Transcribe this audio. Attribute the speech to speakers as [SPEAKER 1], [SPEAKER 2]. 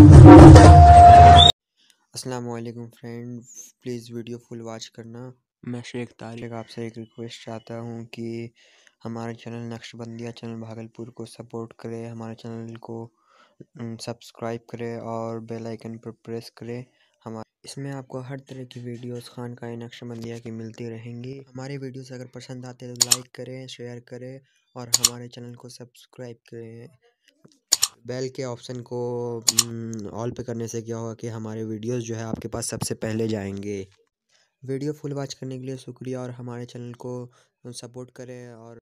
[SPEAKER 1] Aslam friend please video full watch करना मैं शेख तारिक आपसे एक रिक्वेस्ट चाहता हूँ कि हमारे चैनल नक्शबंदिया चैनल भागलपुर को सपोर्ट करें हमारे चैनल को सब्सक्राइब करें और बेल आइकन पर प्रेस करें हमारे इसमें आपको हर तरह की वीडियोस खान का नक्शबंदिया की मिलती रहेंगी हमारे वीडियोस अगर पसंद आते हैं तो लाइक करें शेयर करें और हमारे चैनल को सब्सक्राइब करें बेल के ऑप्शन को ऑल mm, पे करने से क्या होगा कि हमारे वीडियोस जो है आपके पास सबसे पहले जाएंगे वीडियो फुल वॉच करने के लिए शुक्रिया और हमारे चैनल को सपोर्ट करें और